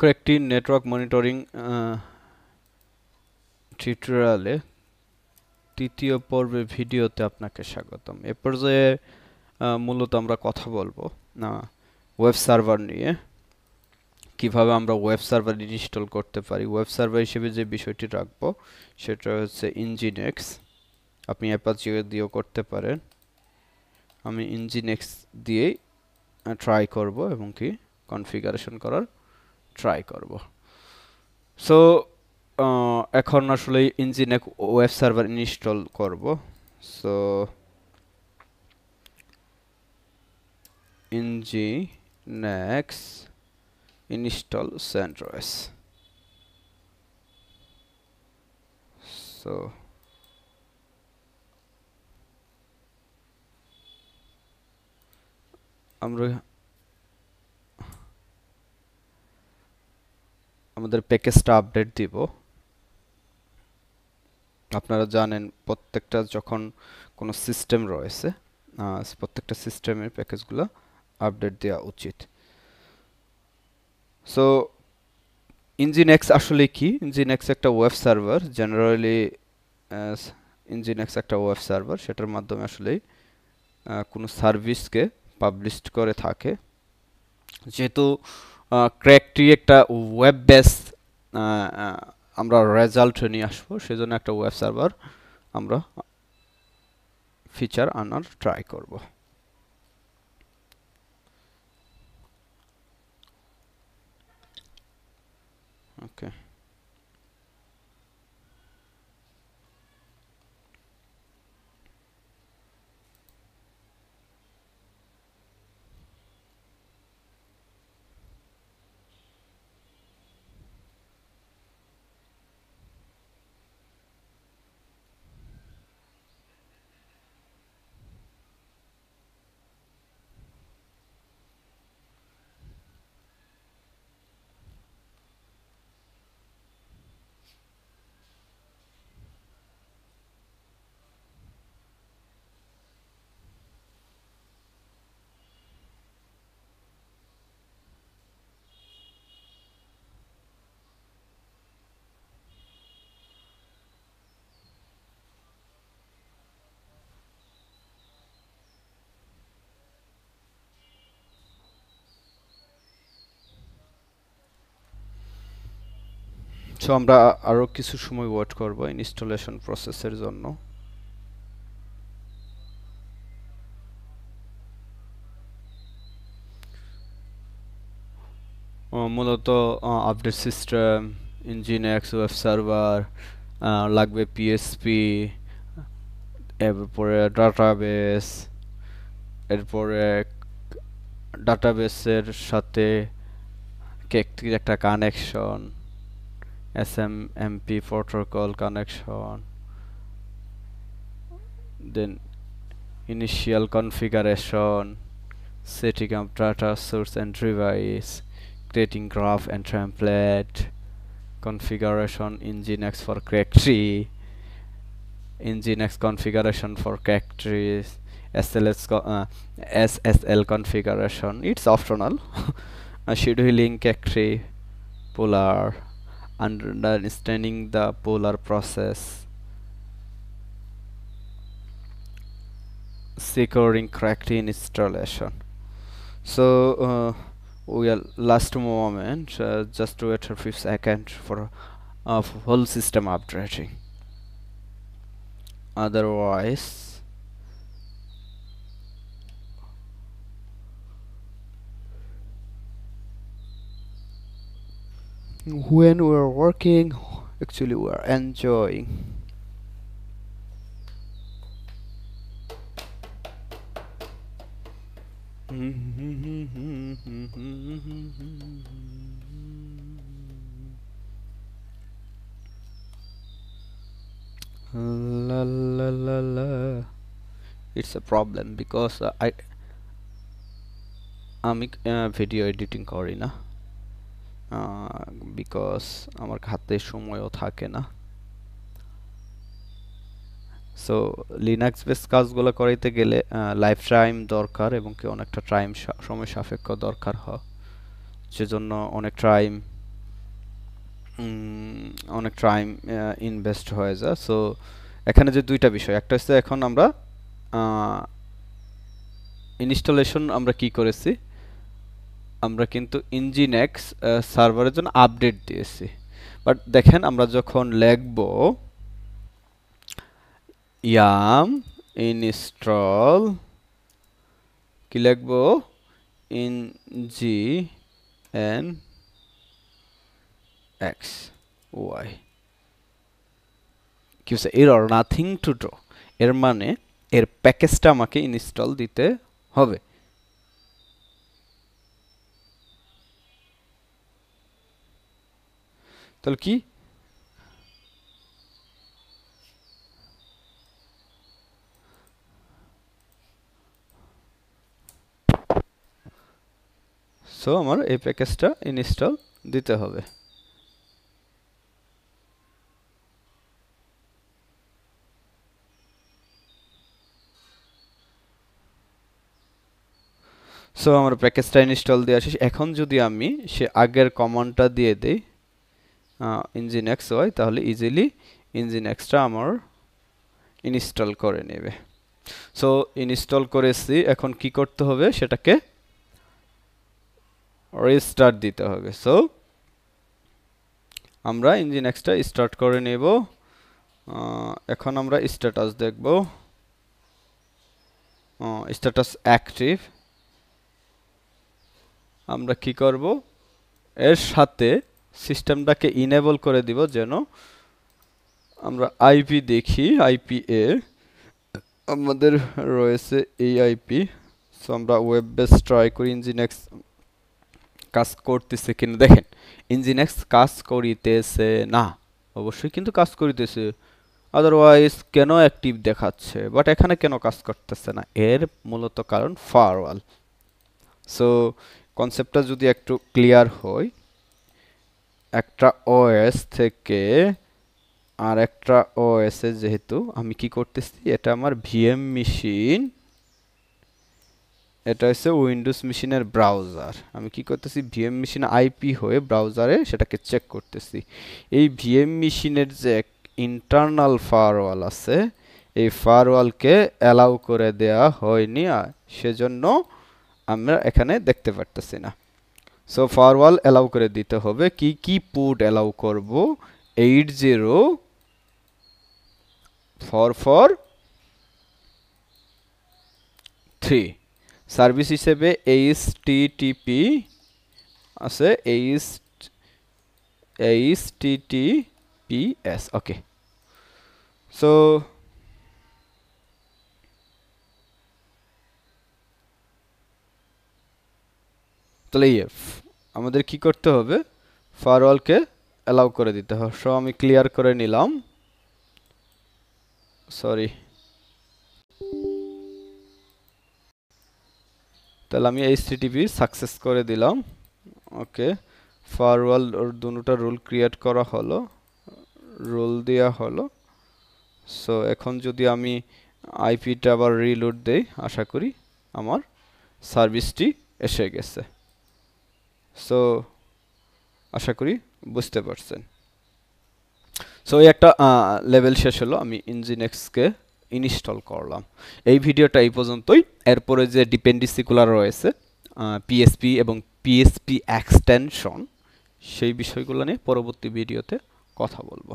কয়েকটি network monitoring টিউটোরিয়ালে তৃতীয় পর্বে ভিডিওতে আপনাকে স্বাগতম এ পর্যায়ে মূলত আমরা কথা বলবো না ওয়েব সার্ভার নিয়ে কিভাবে আমরা ওয়েব সার্ভার ইনস্টল করতে পারি ওয়েব সার্ভার হিসেবে যে বিষয়টি রাখবো সেটা হচ্ছে ইঞ্জিনেক্স আপনি অ্যাপাচিও দিয়েও করতে পারেন আমি ইঞ্জিনেক্স দিয়েই ট্রাই করব এবং কি কনফিগারেশন করার ট্রাই করব সো এখন আসলে ইঞ্জিনেক ওয়েব সার্ভার ইনস্টল করব সো ইঞ্জি nginx install CentOS সো আমরা আমাদের প্যাকেজটা আপডেট দিব আপনারা জানেন প্রত্যেকটা যখন কোনো সিস্টেম রয়েছে প্রত্যেকটা সিস্টেমের প্যাকেজগুলো আপডেট দেওয়া উচিত সো ইঞ্জিনেক্স আসলে কি ইঞ্জিনেক্স একটা ওয়েব সার্ভার জেনারেলি ইঞ্জিনেক্স একটা ওয়েব সার্ভার সেটার মাধ্যমে আসলেই কোনো সার্ভিসকে পাবলিশ করে থাকে যেহেতু ক্র্যাকটি একটা ওয়েব বেস আমরা রেজাল্ট নিয়ে আসবো সেজন্য একটা ওয়েব সার্ভার আমরা ফিচার আনার ট্রাই করব ওকে okay. সো আমরা আরও কিছু সময় ওয়েট করব ইনস্টলেশন প্রসেসের জন্য মূলত update system nginx web server লাগবে পিএসপি এরপরে ডাটাবেস এরপরে ডাটাবেসের সাথে একটা connection SMMP protocol connection then initial configuration setting up data source and device creating graph and template configuration in nginx for crack in nginx configuration for crack tree SLS co uh, SSL configuration it's optional link crack polar understanding the polar process securing correct installation so uh, we are last moment uh, just wait a few seconds for a uh, whole system updating otherwise when we are working actually we are enjoying la la la la it's a problem because uh, I আমি uh, video editing corina না because আমার হাতে সময়ও থাকে না so Linux base কাজগুলো করাইতে গেলে লাইফ টাইম দরকার এবং কি অনেকটা টাইম সময় সাপেক্ষ দরকার হয় সেজন্য অনেক টাইম অনেক টাইম ইনভেস্ট হয়ে যায় সো এখানে যে দুইটা বিষয় একটা হচ্ছে এখন আমরা ইনস্টলেশন আমরা কি করেছি আমরা কিন্তু এক্স সার্ভারের জন্য আপডেট দিয়েছি বাট দেখেন আমরা যখন লেখব ইয়াম ইনস্টল কি লিখব ইনজি এন এক্স ওয়াই কি হচ্ছে এরর নাথিং টু ড্র এর মানে এর প্যাকেজটা আমাকে ইনস্টল দিতে হবে তাহলে কি সো আমার এই প্যাকেজটা ইনস্টল দিতে হবে সো আমার প্যাকেজটা ইনস্টল দিয়ে শেষ এখন যদি আমি সে আগের কমনটা দিয়ে দিই ইঞ্জিন এক্স হয় তাহলে ইজিলি ইঞ্জিন এক্সটা আমার ইনস্টল করে নেবে সো ইনস্টল করেছি এখন কি করতে হবে সেটাকে রিস্টার্ট দিতে হবে সো আমরা ইঞ্জিন এক্সটা স্টার্ট করে নেব এখন আমরা স্ট্যাটাস দেখব স্ট্যাটাস অ্যাক্টিভ আমরা কি করব এর সাথে সিস্টেমটাকে ইনেবল করে দিব যেন আমরা আইপি দেখি আইপি এ আমাদের রয়েছে এই আইপি সো আমরা ওয়েব বেস ট্রাই করি ইঞ্জিনেক্স কাজ করতেছে কিনা দেখেন ইঞ্জিনেক্স কাজ করিতেছে না অবশ্যই কিন্তু কাজ করিতেছে আদারওয়াইজ কেন অ্যাক্টিভ দেখাচ্ছে বাট এখানে কেন কাজ করতেছে না এর মূলত কারণ ফারওয়াল সো কনসেপ্টটা যদি একটু ক্লিয়ার হয় একটা ওএস থেকে আর একটা এ যেহেতু আমি কি করতেছি এটা আমার ভিএম মেশিন এটা হচ্ছে উইন্ডোজ মেশিনের ব্রাউজার আমি কি করতেছি ভিএম মেশিন আইপি হয়ে ব্রাউজারে সেটাকে চেক করতেছি এই ভিএম মেশিনের যে ইন্টারনাল ফায়ারওয়াল আছে এই ফায়ারওয়ালকে অ্যালাউ করে দেয়া হয়নি সেজন্য আমরা এখানে দেখতে পারতেছি না সো ফরওয়াল অ্যালাউ করে দিতে হবে কি কি পুট অ্যালাউ করব eight zero four four three service হিসেবে এইচ টিটিপি আছে H HTTPS okay so তাহলে তলেইফ আমাদের কি করতে হবে ফায়ারওয়ালকে অ্যালাউ করে দিতে হবে সো আমি ক্লিয়ার করে নিলাম সরি তাহলে আমি এইচটিটিপি সাকসেস করে দিলাম ওকে ফায়ারওয়াল দুটা রুল ক্রিয়েট করা হলো রুল দেওয়া হলো সো এখন যদি আমি আইপিটা আবার রিলোড দেই আশা করি আমার সার্ভিসটি এসে গেছে সো আশা করি বুঝতে পারছেন সো এই একটা লেভেল শেষ হলো আমি ইঞ্জিনেক্সকে ইনস্টল করলাম এই ভিডিওটা এই পর্যন্তই এরপরে যে ডিপেন্ডিসিগুলো রয়েছে পিএসপি এবং পিএসপি এক্সটেনশন সেই বিষয়গুলো নিয়ে পরবর্তী ভিডিওতে কথা বলবো